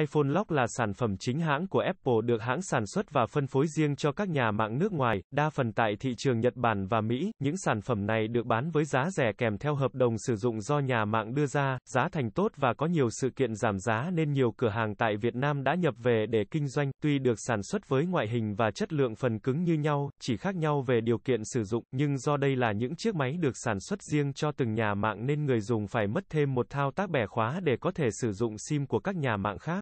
iPhone Lock là sản phẩm chính hãng của Apple được hãng sản xuất và phân phối riêng cho các nhà mạng nước ngoài, đa phần tại thị trường Nhật Bản và Mỹ. Những sản phẩm này được bán với giá rẻ kèm theo hợp đồng sử dụng do nhà mạng đưa ra, giá thành tốt và có nhiều sự kiện giảm giá nên nhiều cửa hàng tại Việt Nam đã nhập về để kinh doanh. Tuy được sản xuất với ngoại hình và chất lượng phần cứng như nhau, chỉ khác nhau về điều kiện sử dụng, nhưng do đây là những chiếc máy được sản xuất riêng cho từng nhà mạng nên người dùng phải mất thêm một thao tác bẻ khóa để có thể sử dụng SIM của các nhà mạng khác.